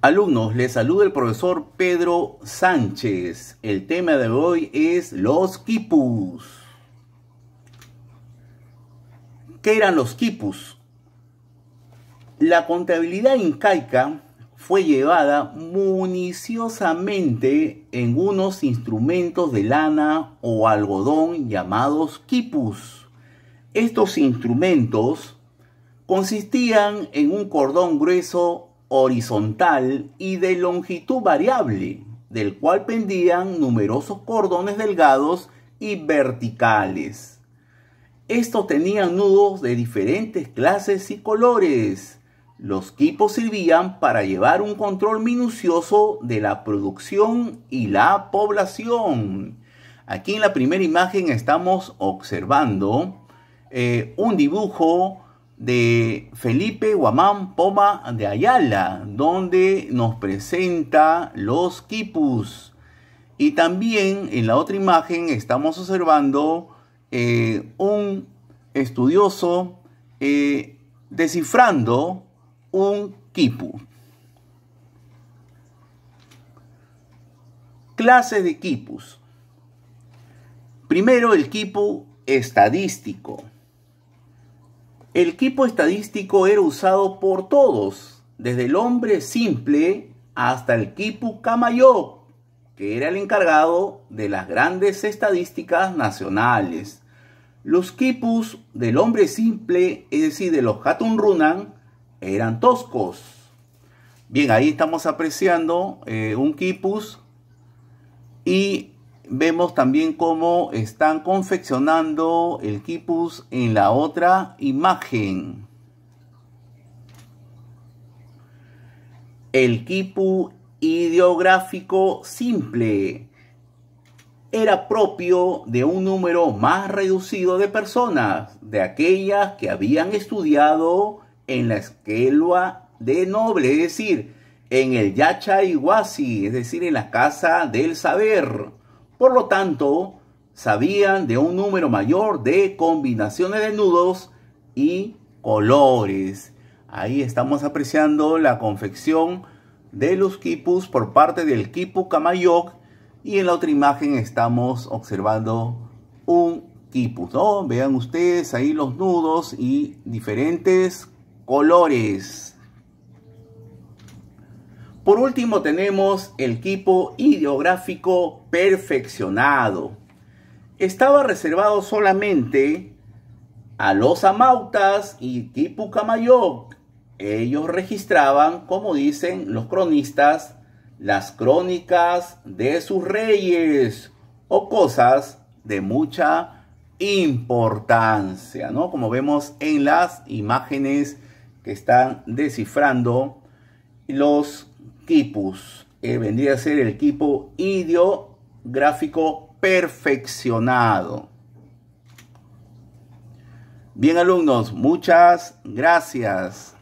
Alumnos, les saluda el profesor Pedro Sánchez. El tema de hoy es los quipus. ¿Qué eran los quipus? La contabilidad incaica fue llevada municiosamente en unos instrumentos de lana o algodón llamados quipus. Estos instrumentos consistían en un cordón grueso horizontal y de longitud variable, del cual pendían numerosos cordones delgados y verticales. Estos tenían nudos de diferentes clases y colores. Los quipos servían para llevar un control minucioso de la producción y la población. Aquí en la primera imagen estamos observando eh, un dibujo de Felipe Guamán Poma de Ayala, donde nos presenta los quipus. Y también en la otra imagen estamos observando eh, un estudioso eh, descifrando un quipu. clase de quipus. Primero el quipu estadístico el equipo estadístico era usado por todos, desde el hombre simple hasta el Kipu camayó, que era el encargado de las grandes estadísticas nacionales. Los Kipus del hombre simple, es decir, de los Hatun Runan, eran toscos. Bien, ahí estamos apreciando eh, un Kipus y Vemos también cómo están confeccionando el quipus en la otra imagen. El quipu ideográfico simple era propio de un número más reducido de personas, de aquellas que habían estudiado en la esquelua de noble, es decir, en el Yacha es decir, en la casa del saber por lo tanto, sabían de un número mayor de combinaciones de nudos y colores. Ahí estamos apreciando la confección de los quipus por parte del quipu camayoc y en la otra imagen estamos observando un quipus, Vean ustedes ahí los nudos y diferentes colores. Por último tenemos el equipo ideográfico perfeccionado. Estaba reservado solamente a los amautas y Tipu Camayoc. Ellos registraban, como dicen los cronistas, las crónicas de sus reyes o cosas de mucha importancia, ¿no? Como vemos en las imágenes que están descifrando los Kipus, eh, vendría a ser el equipo ideográfico perfeccionado. Bien alumnos, muchas gracias.